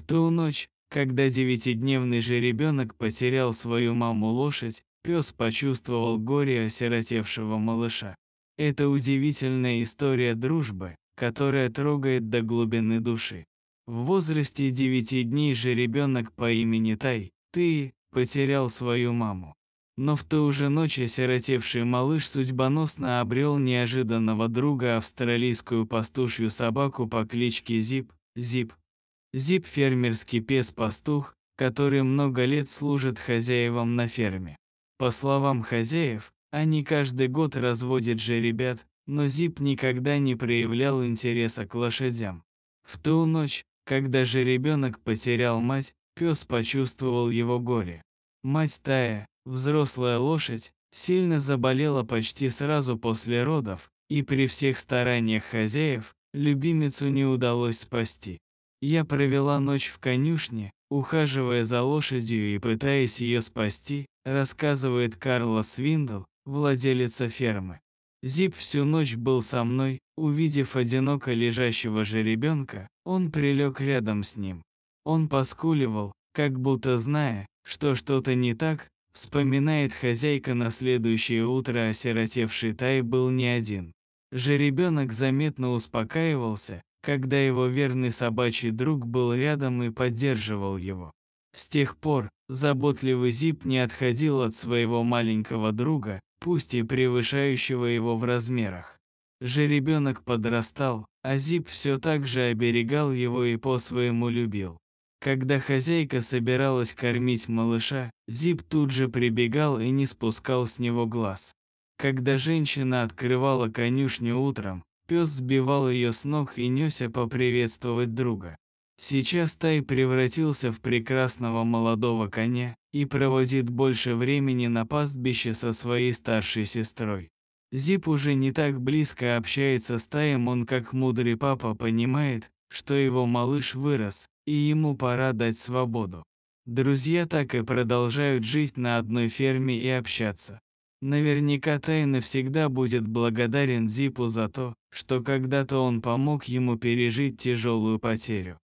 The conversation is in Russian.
В ту ночь, когда девятидневный же ребенок потерял свою маму-лошадь, пес почувствовал горе осиротевшего малыша. Это удивительная история дружбы, которая трогает до глубины души. В возрасте девяти дней же ребенок по имени Тай, ты, потерял свою маму. Но в ту же ночь осиротевший малыш судьбоносно обрел неожиданного друга австралийскую пастушью собаку по кличке Зип. Зип Зип – фермерский пес-пастух, который много лет служит хозяевам на ферме. По словам хозяев, они каждый год разводят жеребят, но Зип никогда не проявлял интереса к лошадям. В ту ночь, когда же ребенок потерял мать, пес почувствовал его горе. Мать Тая, взрослая лошадь, сильно заболела почти сразу после родов, и при всех стараниях хозяев, любимицу не удалось спасти. Я провела ночь в конюшне, ухаживая за лошадью и пытаясь ее спасти, рассказывает Карла Свиндл, владелица фермы. Зип всю ночь был со мной, увидев одиноко лежащего жеребенка, он прилег рядом с ним. Он поскуливал, как будто зная, что что-то не так, вспоминает хозяйка на следующее утро осиротевший Тай был не один. Жеребенок заметно успокаивался, когда его верный собачий друг был рядом и поддерживал его. С тех пор заботливый Зип не отходил от своего маленького друга, пусть и превышающего его в размерах. Жеребенок подрастал, а Зип все так же оберегал его и по-своему любил. Когда хозяйка собиралась кормить малыша, Зип тут же прибегал и не спускал с него глаз. Когда женщина открывала конюшню утром, Пес сбивал ее с ног и нёсся поприветствовать друга. Сейчас Тай превратился в прекрасного молодого коня и проводит больше времени на пастбище со своей старшей сестрой. Зип уже не так близко общается с Таем, он как мудрый папа понимает, что его малыш вырос, и ему пора дать свободу. Друзья так и продолжают жить на одной ферме и общаться. Наверняка Тайн навсегда будет благодарен Зипу за то, что когда-то он помог ему пережить тяжелую потерю.